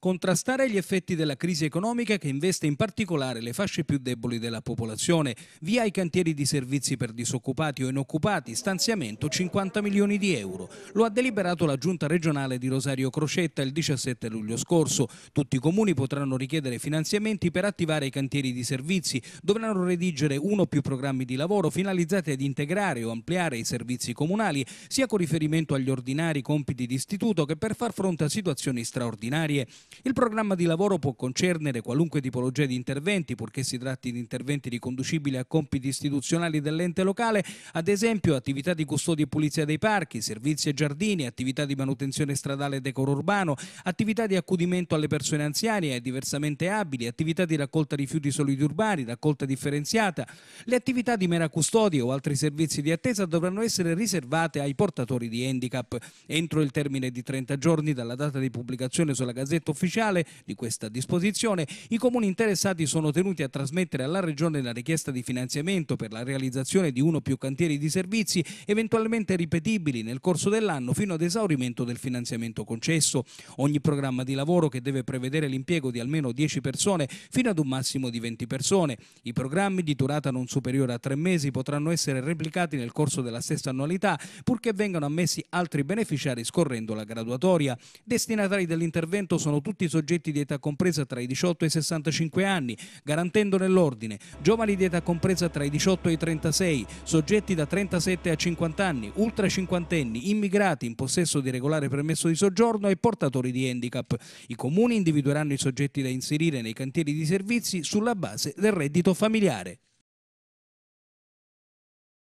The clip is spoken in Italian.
contrastare gli effetti della crisi economica che investe in particolare le fasce più deboli della popolazione, via i cantieri di servizi per disoccupati o inoccupati, stanziamento 50 milioni di euro. Lo ha deliberato la Giunta regionale di Rosario Crocetta il 17 luglio scorso. Tutti i comuni potranno richiedere finanziamenti per attivare i cantieri di servizi, dovranno redigere uno o più programmi di lavoro finalizzati ad integrare o ampliare i servizi comunali, sia con riferimento agli ordinari compiti di istituto che per far fronte a situazioni straordinarie il programma di lavoro può concernere qualunque tipologia di interventi, purché si tratti di interventi riconducibili a compiti istituzionali dell'ente locale, ad esempio attività di custodia e pulizia dei parchi, servizi e giardini, attività di manutenzione stradale e decoro urbano, attività di accudimento alle persone anziane e diversamente abili, attività di raccolta rifiuti solidi urbani, raccolta differenziata. Le attività di mera custodia o altri servizi di attesa dovranno essere riservate ai portatori di handicap. Entro il termine di 30 giorni dalla data di pubblicazione sulla Gazzetta Ufficiale ufficiale di questa disposizione, i comuni interessati sono tenuti a trasmettere alla Regione la richiesta di finanziamento per la realizzazione di uno o più cantieri di servizi eventualmente ripetibili nel corso dell'anno fino ad esaurimento del finanziamento concesso. Ogni programma di lavoro che deve prevedere l'impiego di almeno 10 persone fino ad un massimo di 20 persone. I programmi di durata non superiore a tre mesi potranno essere replicati nel corso della stessa annualità, purché vengano ammessi altri beneficiari scorrendo la graduatoria. Destinatari dell'intervento sono tutti tutti i soggetti di età compresa tra i 18 e i 65 anni, garantendo nell'ordine giovani di età compresa tra i 18 e i 36, soggetti da 37 a 50 anni, ultra cinquantenni, immigrati in possesso di regolare permesso di soggiorno e portatori di handicap. I comuni individueranno i soggetti da inserire nei cantieri di servizi sulla base del reddito familiare.